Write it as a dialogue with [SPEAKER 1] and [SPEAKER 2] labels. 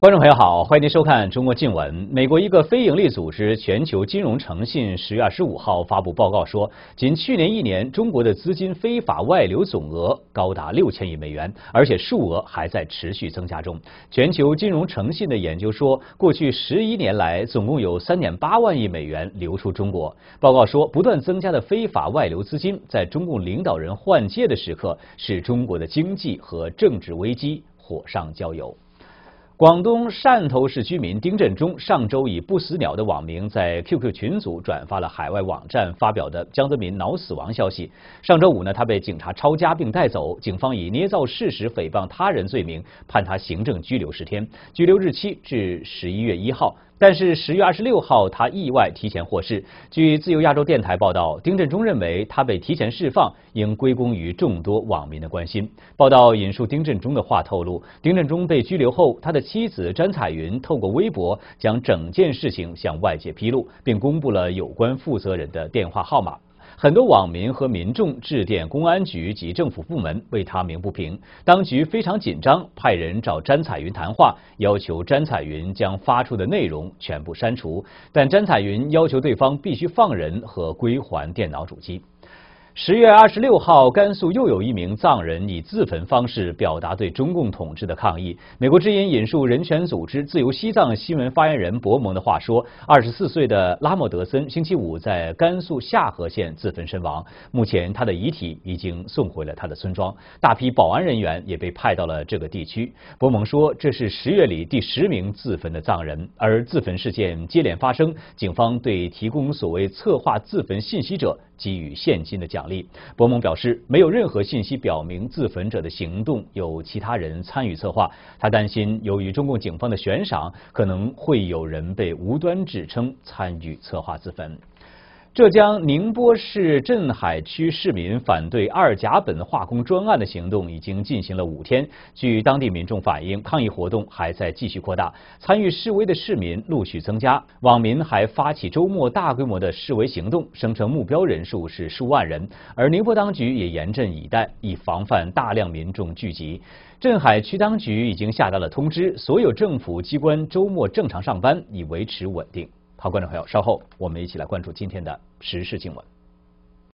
[SPEAKER 1] 观众朋友好，欢迎您收看《中国近闻》。美国一个非盈利组织“全球金融诚信”十月二十五号发布报告说，仅去年一年，中国的资金非法外流总额高达六千亿美元，而且数额还在持续增加中。全球金融诚信的研究说，过去十一年来，总共有三点八万亿美元流出中国。报告说，不断增加的非法外流资金，在中共领导人换届的时刻，使中国的经济和政治危机火上浇油。广东汕头市居民丁振中上周以“不死鸟”的网名在 QQ 群组转发了海外网站发表的江泽民脑死亡消息。上周五呢，他被警察抄家并带走，警方以捏造事实、诽谤他人罪名判他行政拘留十天，拘留日期至十一月一号。但是十月二十六号，他意外提前获释。据自由亚洲电台报道，丁振中认为他被提前释放，应归功于众多网民的关心。报道引述丁振中的话透露，丁振中被拘留后，他的妻子詹彩云透过微博将整件事情向外界披露，并公布了有关负责人的电话号码。很多网民和民众致电公安局及政府部门为他鸣不平，当局非常紧张，派人找詹彩云谈话，要求詹彩云将发出的内容全部删除，但詹彩云要求对方必须放人和归还电脑主机。十月二十六号，甘肃又有一名藏人以自焚方式表达对中共统治的抗议。美国之音引述人权组织自由西藏新闻发言人博蒙的话说：“二十四岁的拉莫德森星期五在甘肃夏河县自焚身亡。目前，他的遗体已经送回了他的村庄。大批保安人员也被派到了这个地区。”博蒙说：“这是十月里第十名自焚的藏人，而自焚事件接连发生。警方对提供所谓策划自焚信息者。”给予现金的奖励。伯蒙表示，没有任何信息表明自焚者的行动有其他人参与策划。他担心，由于中共警方的悬赏，可能会有人被无端指称参与策划自焚。浙江宁波市镇海区市民反对二甲苯化工专案的行动已经进行了五天。据当地民众反映，抗议活动还在继续扩大，参与示威的市民陆续增加。网民还发起周末大规模的示威行动，声称目标人数是数万人。而宁波当局也严阵以待，以防范大量民众聚集。镇海区当局已经下达了通知，所有政府机关周末正常上班，以维持稳定。好，观众朋友，稍后我们一起来关注今天的时事新闻。